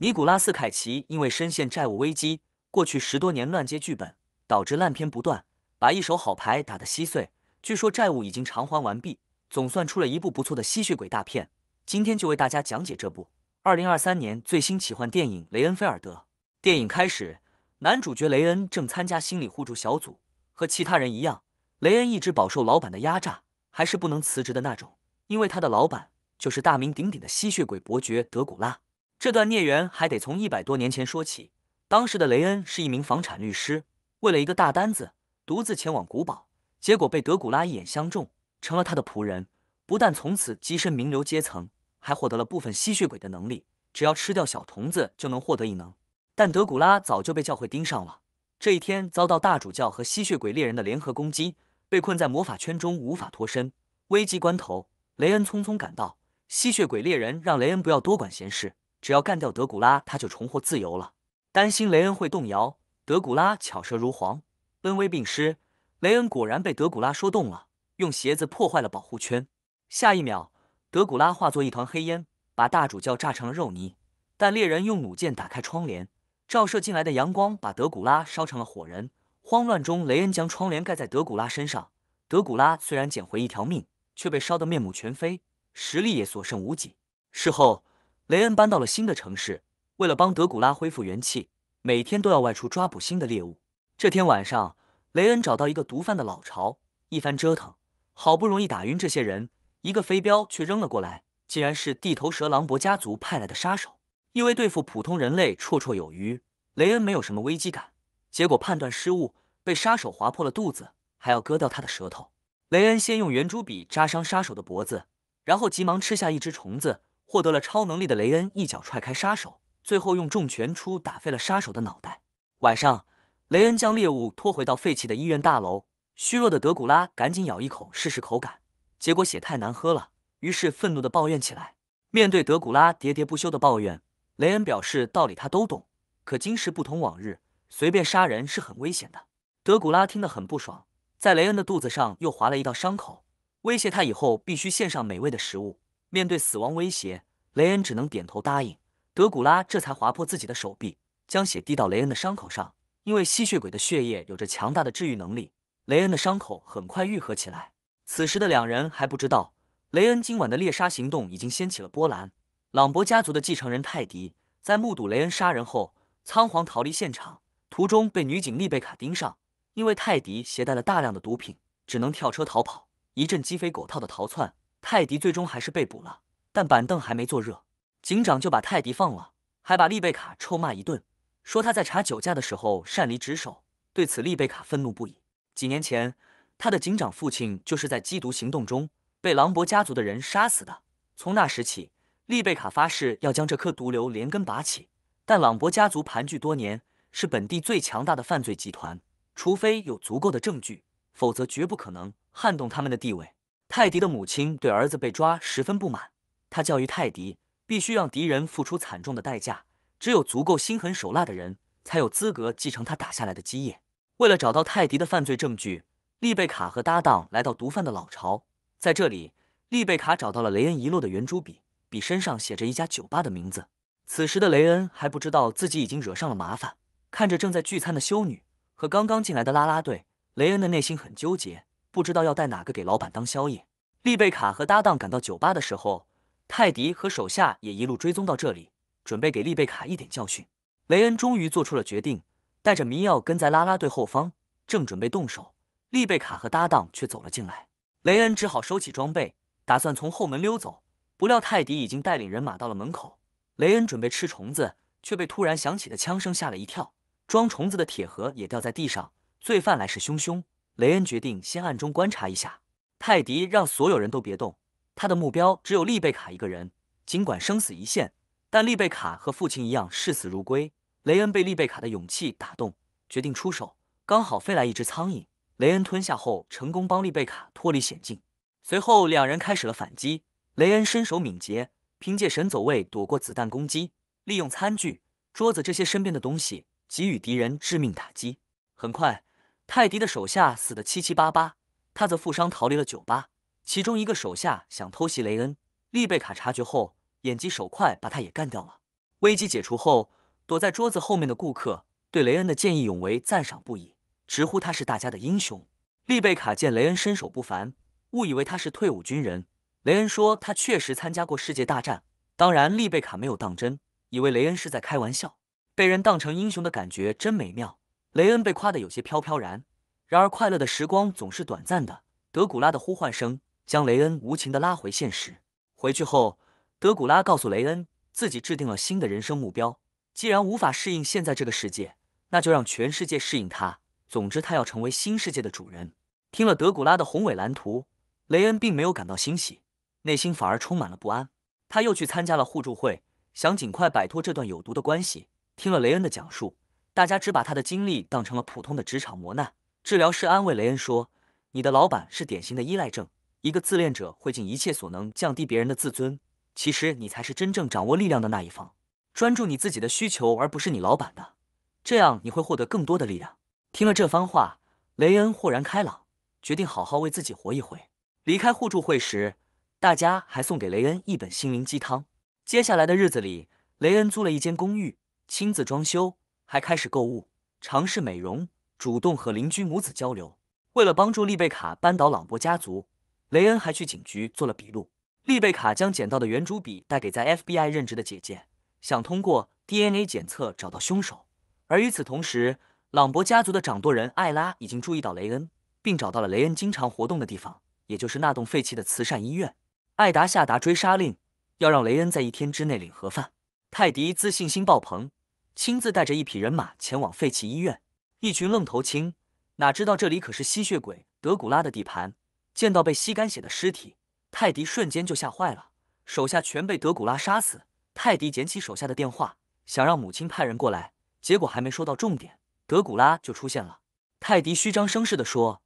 尼古拉斯·凯奇因为深陷债务危机，过去十多年乱接剧本，导致烂片不断，把一手好牌打得稀碎。据说债务已经偿还完毕，总算出了一部不错的吸血鬼大片。今天就为大家讲解这部2023年最新奇幻电影《雷恩菲尔德》。电影开始，男主角雷恩正参加心理互助小组，和其他人一样，雷恩一直饱受老板的压榨，还是不能辞职的那种，因为他的老板就是大名鼎鼎的吸血鬼伯爵德古拉。这段孽缘还得从一百多年前说起。当时的雷恩是一名房产律师，为了一个大单子，独自前往古堡，结果被德古拉一眼相中，成了他的仆人。不但从此跻身名流阶层，还获得了部分吸血鬼的能力，只要吃掉小童子就能获得异能。但德古拉早就被教会盯上了，这一天遭到大主教和吸血鬼猎人的联合攻击，被困在魔法圈中无法脱身。危急关头，雷恩匆匆赶到，吸血鬼猎人让雷恩不要多管闲事。只要干掉德古拉，他就重获自由了。担心雷恩会动摇，德古拉巧舌如簧，恩威并施。雷恩果然被德古拉说动了，用鞋子破坏了保护圈。下一秒，德古拉化作一团黑烟，把大主教炸成了肉泥。但猎人用弩箭打开窗帘，照射进来的阳光把德古拉烧成了火人。慌乱中，雷恩将窗帘盖在德古拉身上。德古拉虽然捡回一条命，却被烧得面目全非，实力也所剩无几。事后。雷恩搬到了新的城市，为了帮德古拉恢复元气，每天都要外出抓捕新的猎物。这天晚上，雷恩找到一个毒贩的老巢，一番折腾，好不容易打晕这些人，一个飞镖却扔了过来，竟然是地头蛇狼伯家族派来的杀手。因为对付普通人类绰绰有余，雷恩没有什么危机感。结果判断失误，被杀手划破了肚子，还要割掉他的舌头。雷恩先用圆珠笔扎伤杀手的脖子，然后急忙吃下一只虫子。获得了超能力的雷恩一脚踹开杀手，最后用重拳出打飞了杀手的脑袋。晚上，雷恩将猎物拖回到废弃的医院大楼。虚弱的德古拉赶紧咬一口试试口感，结果血太难喝了，于是愤怒地抱怨起来。面对德古拉喋喋不休的抱怨，雷恩表示道理他都懂，可今时不同往日，随便杀人是很危险的。德古拉听得很不爽，在雷恩的肚子上又划了一道伤口，威胁他以后必须献上美味的食物。面对死亡威胁，雷恩只能点头答应。德古拉这才划破自己的手臂，将血滴到雷恩的伤口上。因为吸血鬼的血液有着强大的治愈能力，雷恩的伤口很快愈合起来。此时的两人还不知道，雷恩今晚的猎杀行动已经掀起了波澜。朗博家族的继承人泰迪在目睹雷恩杀人后，仓皇逃离现场，途中被女警丽贝卡盯上。因为泰迪携带了大量的毒品，只能跳车逃跑。一阵鸡飞狗跳的逃窜。泰迪最终还是被捕了，但板凳还没坐热，警长就把泰迪放了，还把丽贝卡臭骂一顿，说他在查酒驾的时候擅离职守。对此，丽贝卡愤怒不已。几年前，他的警长父亲就是在缉毒行动中被朗博家族的人杀死的。从那时起，丽贝卡发誓要将这颗毒瘤连根拔起。但朗博家族盘踞多年，是本地最强大的犯罪集团，除非有足够的证据，否则绝不可能撼动他们的地位。泰迪的母亲对儿子被抓十分不满，他教育泰迪必须让敌人付出惨重的代价，只有足够心狠手辣的人才有资格继承他打下来的基业。为了找到泰迪的犯罪证据，丽贝卡和搭档来到毒贩的老巢，在这里，丽贝卡找到了雷恩遗落的圆珠笔，笔身上写着一家酒吧的名字。此时的雷恩还不知道自己已经惹上了麻烦，看着正在聚餐的修女和刚刚进来的拉拉队，雷恩的内心很纠结。不知道要带哪个给老板当宵夜。丽贝卡和搭档赶到酒吧的时候，泰迪和手下也一路追踪到这里，准备给丽贝卡一点教训。雷恩终于做出了决定，带着迷药跟在拉拉队后方，正准备动手，丽贝卡和搭档却走了进来。雷恩只好收起装备，打算从后门溜走。不料泰迪已经带领人马到了门口。雷恩准备吃虫子，却被突然响起的枪声吓了一跳，装虫子的铁盒也掉在地上。罪犯来势汹汹。雷恩决定先暗中观察一下。泰迪让所有人都别动，他的目标只有丽贝卡一个人。尽管生死一线，但丽贝卡和父亲一样视死如归。雷恩被丽贝卡的勇气打动，决定出手。刚好飞来一只苍蝇，雷恩吞下后成功帮丽贝卡脱离险境。随后两人开始了反击。雷恩身手敏捷，凭借神走位躲过子弹攻击，利用餐具、桌子这些身边的东西给予敌人致命打击。很快。泰迪的手下死得七七八八，他则负伤逃离了酒吧。其中一个手下想偷袭雷恩，丽贝卡察觉后眼疾手快，把他也干掉了。危机解除后，躲在桌子后面的顾客对雷恩的见义勇为赞赏不已，直呼他是大家的英雄。丽贝卡见雷恩身手不凡，误以为他是退伍军人。雷恩说他确实参加过世界大战，当然丽贝卡没有当真，以为雷恩是在开玩笑。被人当成英雄的感觉真美妙。雷恩被夸得有些飘飘然，然而快乐的时光总是短暂的。德古拉的呼唤声将雷恩无情的拉回现实。回去后，德古拉告诉雷恩，自己制定了新的人生目标：既然无法适应现在这个世界，那就让全世界适应他。总之，他要成为新世界的主人。听了德古拉的宏伟蓝图，雷恩并没有感到欣喜，内心反而充满了不安。他又去参加了互助会，想尽快摆脱这段有毒的关系。听了雷恩的讲述。大家只把他的经历当成了普通的职场磨难。治疗师安慰雷恩说：“你的老板是典型的依赖症，一个自恋者会尽一切所能降低别人的自尊。其实你才是真正掌握力量的那一方，专注你自己的需求，而不是你老板的。这样你会获得更多的力量。”听了这番话，雷恩豁然开朗，决定好好为自己活一回。离开互助会时，大家还送给雷恩一本心灵鸡汤。接下来的日子里，雷恩租了一间公寓，亲自装修。还开始购物，尝试美容，主动和邻居母子交流。为了帮助丽贝卡扳倒朗博家族，雷恩还去警局做了笔录。丽贝卡将捡到的圆珠笔带给在 FBI 任职的姐姐，想通过 DNA 检测找到凶手。而与此同时，朗博家族的掌舵人艾拉已经注意到雷恩，并找到了雷恩经常活动的地方，也就是那栋废弃的慈善医院。艾达下达追杀令，要让雷恩在一天之内领盒饭。泰迪自信心爆棚。亲自带着一匹人马前往废弃医院，一群愣头青哪知道这里可是吸血鬼德古拉的地盘。见到被吸干血的尸体，泰迪瞬间就吓坏了，手下全被德古拉杀死。泰迪捡起手下的电话，想让母亲派人过来，结果还没说到重点，德古拉就出现了。泰迪虚张声势地说：“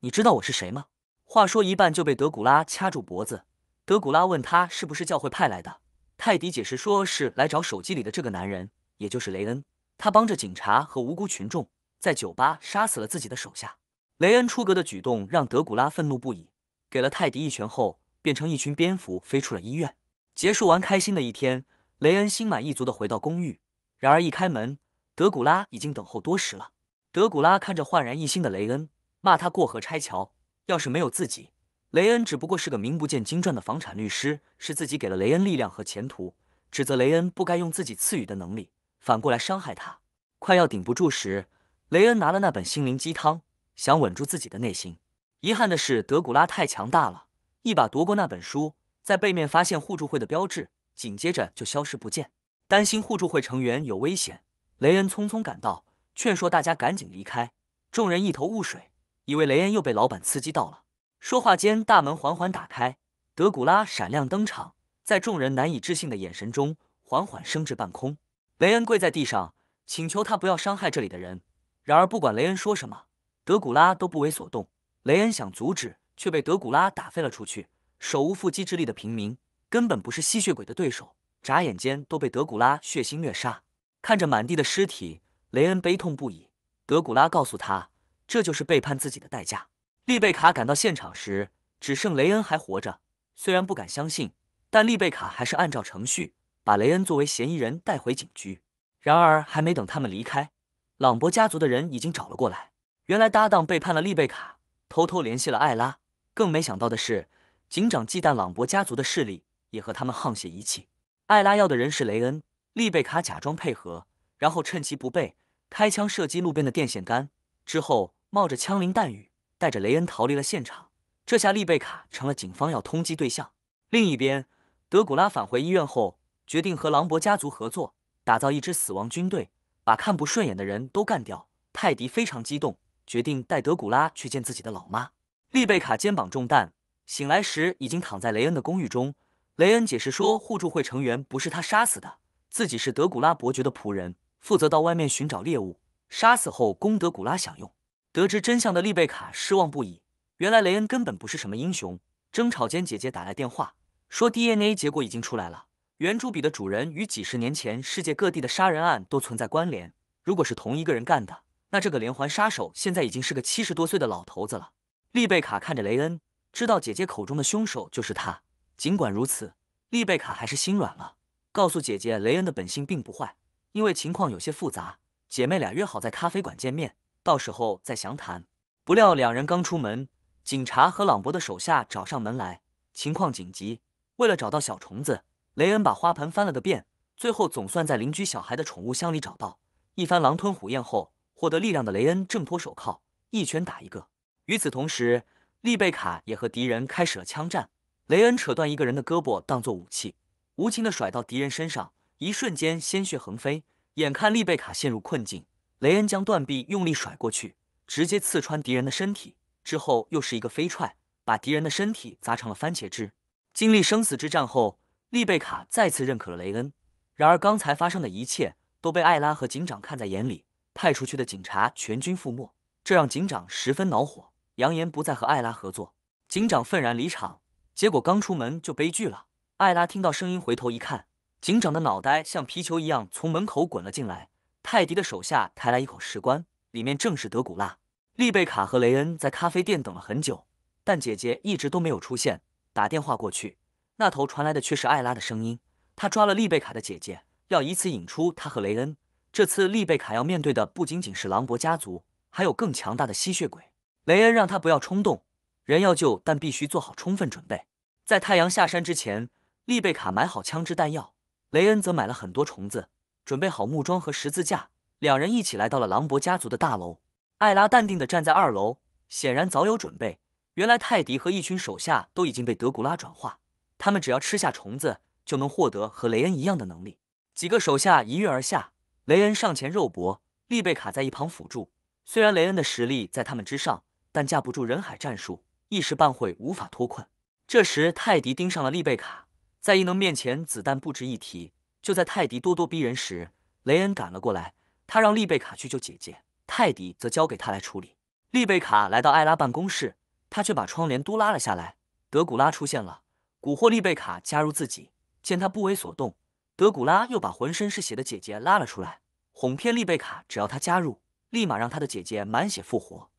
你知道我是谁吗？”话说一半就被德古拉掐住脖子。德古拉问他是不是教会派来的，泰迪解释说是来找手机里的这个男人。也就是雷恩，他帮着警察和无辜群众在酒吧杀死了自己的手下。雷恩出格的举动让德古拉愤怒不已，给了泰迪一拳后，变成一群蝙蝠飞出了医院。结束完开心的一天，雷恩心满意足地回到公寓。然而一开门，德古拉已经等候多时了。德古拉看着焕然一新的雷恩，骂他过河拆桥。要是没有自己，雷恩只不过是个名不见经传的房产律师。是自己给了雷恩力量和前途，指责雷恩不该用自己赐予的能力。反过来伤害他，快要顶不住时，雷恩拿了那本心灵鸡汤，想稳住自己的内心。遗憾的是，德古拉太强大了，一把夺过那本书，在背面发现互助会的标志，紧接着就消失不见。担心互助会成员有危险，雷恩匆匆赶到，劝说大家赶紧离开。众人一头雾水，以为雷恩又被老板刺激到了。说话间，大门缓缓打开，德古拉闪亮登场，在众人难以置信的眼神中，缓缓升至半空。雷恩跪在地上，请求他不要伤害这里的人。然而，不管雷恩说什么，德古拉都不为所动。雷恩想阻止，却被德古拉打飞了出去。手无缚鸡之力的平民根本不是吸血鬼的对手，眨眼间都被德古拉血腥虐杀。看着满地的尸体，雷恩悲痛不已。德古拉告诉他，这就是背叛自己的代价。丽贝卡赶到现场时，只剩雷恩还活着。虽然不敢相信，但丽贝卡还是按照程序。把雷恩作为嫌疑人带回警局，然而还没等他们离开，朗博家族的人已经找了过来。原来搭档背叛了丽贝卡，偷偷联系了艾拉。更没想到的是，警长忌惮朗博家族的势力，也和他们沆瀣一气。艾拉要的人是雷恩，丽贝卡假装配合，然后趁其不备开枪射击路边的电线杆，之后冒着枪林弹雨带着雷恩逃离了现场。这下丽贝卡成了警方要通缉对象。另一边，德古拉返回医院后。决定和狼伯家族合作，打造一支死亡军队，把看不顺眼的人都干掉。泰迪非常激动，决定带德古拉去见自己的老妈。丽贝卡肩膀中弹，醒来时已经躺在雷恩的公寓中。雷恩解释说，互助会成员不是他杀死的，自己是德古拉伯爵的仆人，负责到外面寻找猎物，杀死后供德古拉享用。得知真相的丽贝卡失望不已，原来雷恩根本不是什么英雄。争吵间，姐姐打来电话，说 DNA 结果已经出来了。圆珠笔的主人与几十年前世界各地的杀人案都存在关联。如果是同一个人干的，那这个连环杀手现在已经是个七十多岁的老头子了。丽贝卡看着雷恩，知道姐姐口中的凶手就是他。尽管如此，丽贝卡还是心软了，告诉姐姐雷恩的本性并不坏。因为情况有些复杂，姐妹俩约好在咖啡馆见面，到时候再详谈。不料两人刚出门，警察和朗博的手下找上门来，情况紧急。为了找到小虫子。雷恩把花盆翻了个遍，最后总算在邻居小孩的宠物箱里找到。一番狼吞虎咽后，获得力量的雷恩挣脱手铐，一拳打一个。与此同时，丽贝卡也和敌人开始了枪战。雷恩扯断一个人的胳膊当做武器，无情的甩到敌人身上，一瞬间鲜血横飞。眼看丽贝卡陷入困境，雷恩将断臂用力甩过去，直接刺穿敌人的身体。之后又是一个飞踹，把敌人的身体砸成了番茄汁。经历生死之战后。丽贝卡再次认可了雷恩，然而刚才发生的一切都被艾拉和警长看在眼里。派出去的警察全军覆没，这让警长十分恼火，扬言不再和艾拉合作。警长愤然离场，结果刚出门就悲剧了。艾拉听到声音回头一看，警长的脑袋像皮球一样从门口滚了进来。泰迪的手下抬来一口石棺，里面正是德古拉。丽贝卡和雷恩在咖啡店等了很久，但姐姐一直都没有出现。打电话过去。那头传来的却是艾拉的声音。他抓了丽贝卡的姐姐，要以此引出他和雷恩。这次丽贝卡要面对的不仅仅是狼伯家族，还有更强大的吸血鬼。雷恩让他不要冲动，人要救，但必须做好充分准备。在太阳下山之前，丽贝卡买好枪支弹药，雷恩则买了很多虫子，准备好木桩和十字架。两人一起来到了狼伯家族的大楼。艾拉淡定地站在二楼，显然早有准备。原来泰迪和一群手下都已经被德古拉转化。他们只要吃下虫子，就能获得和雷恩一样的能力。几个手下一跃而下，雷恩上前肉搏，丽贝卡在一旁辅助。虽然雷恩的实力在他们之上，但架不住人海战术，一时半会无法脱困。这时，泰迪盯上了丽贝卡，在异能面前，子弹不值一提。就在泰迪咄咄逼人时，雷恩赶了过来，他让丽贝卡去救姐姐，泰迪则交给他来处理。丽贝卡来到艾拉办公室，她却把窗帘都拉了下来。德古拉出现了。蛊惑丽贝卡加入自己，见她不为所动，德古拉又把浑身是血的姐姐拉了出来，哄骗丽贝卡，只要她加入，立马让她的姐姐满血复活。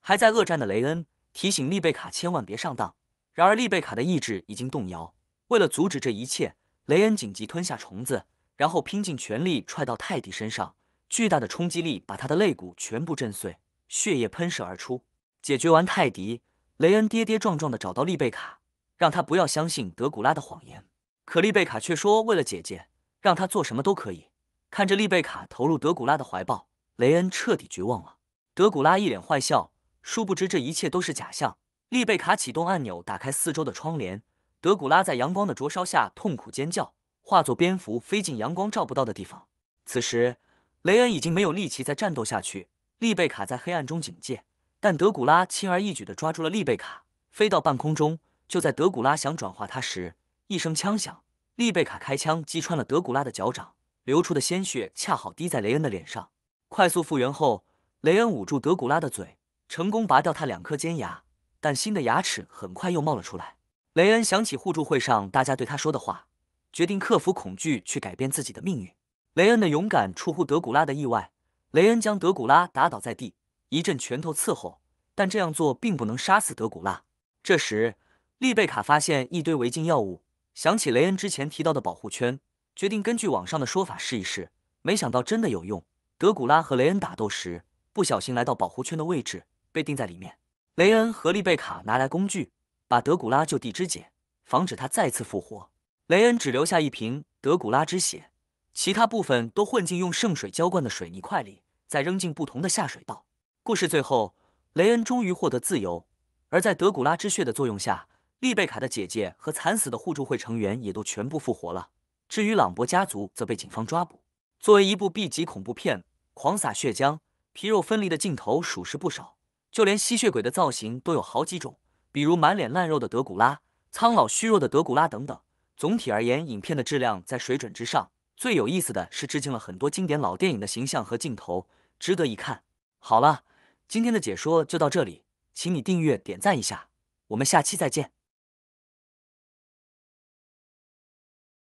还在恶战的雷恩提醒丽贝卡千万别上当，然而丽贝卡的意志已经动摇。为了阻止这一切，雷恩紧急吞下虫子，然后拼尽全力踹到泰迪身上，巨大的冲击力把他的肋骨全部震碎，血液喷射而出。解决完泰迪，雷恩跌跌撞撞地找到丽贝卡。让他不要相信德古拉的谎言，可丽贝卡却说：“为了姐姐，让他做什么都可以。”看着丽贝卡投入德古拉的怀抱，雷恩彻底绝望了。德古拉一脸坏笑，殊不知这一切都是假象。丽贝卡启动按钮，打开四周的窗帘。德古拉在阳光的灼烧下痛苦尖叫，化作蝙蝠飞进阳光照不到的地方。此时，雷恩已经没有力气再战斗下去。丽贝卡在黑暗中警戒，但德古拉轻而易举地抓住了丽贝卡，飞到半空中。就在德古拉想转化他时，一声枪响，丽贝卡开枪击穿了德古拉的脚掌，流出的鲜血恰好滴在雷恩的脸上。快速复原后，雷恩捂住德古拉的嘴，成功拔掉他两颗尖牙，但新的牙齿很快又冒了出来。雷恩想起互助会上大家对他说的话，决定克服恐惧，去改变自己的命运。雷恩的勇敢出乎德古拉的意外，雷恩将德古拉打倒在地，一阵拳头伺候，但这样做并不能杀死德古拉。这时。丽贝卡发现一堆违禁药物，想起雷恩之前提到的保护圈，决定根据网上的说法试一试。没想到真的有用。德古拉和雷恩打斗时，不小心来到保护圈的位置，被钉在里面。雷恩和丽贝卡拿来工具，把德古拉就地肢解，防止他再次复活。雷恩只留下一瓶德古拉之血，其他部分都混进用圣水浇灌的水泥块里，再扔进不同的下水道。故事最后，雷恩终于获得自由，而在德古拉之血的作用下。丽贝卡的姐姐和惨死的互助会成员也都全部复活了。至于朗伯家族，则被警方抓捕。作为一部 B 级恐怖片，狂撒血浆、皮肉分离的镜头属实不少，就连吸血鬼的造型都有好几种，比如满脸烂肉的德古拉、苍老虚弱的德古拉等等。总体而言，影片的质量在水准之上。最有意思的是致敬了很多经典老电影的形象和镜头，值得一看。好了，今天的解说就到这里，请你订阅、点赞一下，我们下期再见。